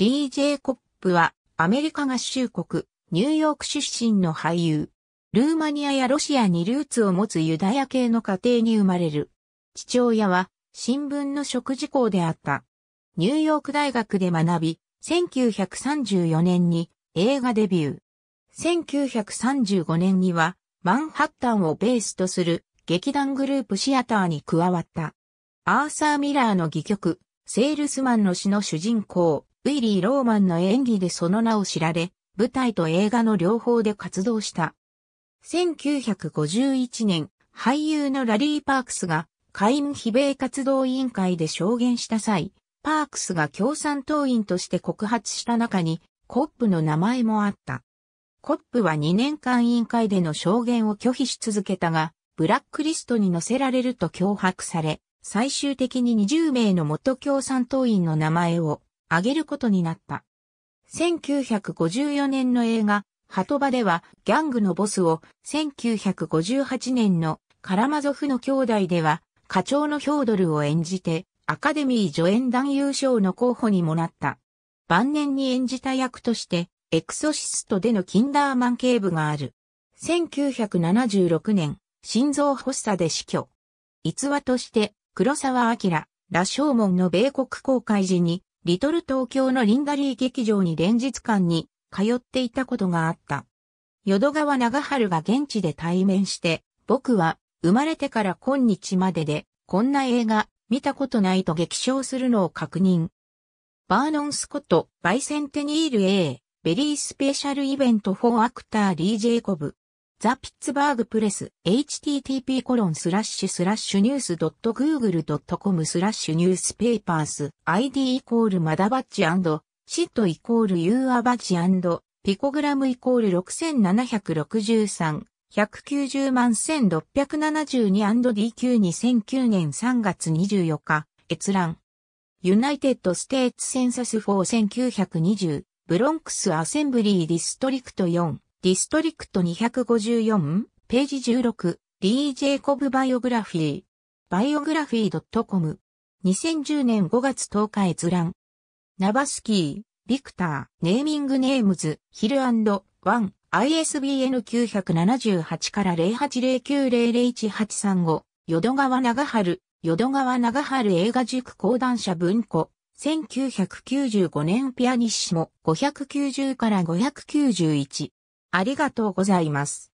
DJ コップはアメリカ合衆国、ニューヨーク出身の俳優。ルーマニアやロシアにルーツを持つユダヤ系の家庭に生まれる。父親は新聞の食事校であった。ニューヨーク大学で学び、1934年に映画デビュー。1935年にはマンハッタンをベースとする劇団グループシアターに加わった。アーサー・ミラーの戯曲、セールスマンの詩の主人公、ウィリー・ローマンの演技でその名を知られ、舞台と映画の両方で活動した。1951年、俳優のラリー・パークスが、下院非米活動委員会で証言した際、パークスが共産党員として告発した中に、コップの名前もあった。コップは2年間委員会での証言を拒否し続けたが、ブラックリストに載せられると脅迫され、最終的に20名の元共産党員の名前を上げることになった。1954年の映画、鳩場ではギャングのボスを1958年のカラマゾフの兄弟では課長のヒョードルを演じてアカデミー助演男優賞の候補にもなった。晩年に演じた役としてエクソシストでのキンダーマン警部がある。1976年、心臓発作で死去。逸話として黒沢明、羅生門の米国公開時にリトル東京のリンガリー劇場に連日間に通っていたことがあった。淀川長春が現地で対面して、僕は生まれてから今日まででこんな映画見たことないと激賞するのを確認。バーノン・スコット、バイセンテニール A、ベリースペシャルイベント4アクター・リー・ジェイコブ。ザ・ピッツバーグ・プレス、http コロンスラッシュスラッシュニュース .google.com スラッシュニュースペーパース、ID イコールマダバッジシットイコールユーアバッジピコグラムイコール6763、190万 1672&DQ2009 年3月24日、閲覧。ユナイテッド・ステーツ・センサス4 1920、ブロンクス・アセンブリー・ディストリクト4。ディストリクト254、ページ16、D. j コブバイオグラフィー。バイオグラフィー .com。2010年5月10日閲覧。ナバスキー、ビクター、ネーミングネームズ、ヒルワン、ISBN 978から0809001835、淀川長春、淀川長春映画塾講談社文庫、1995年ピアニッシモ590から591。ありがとうございます。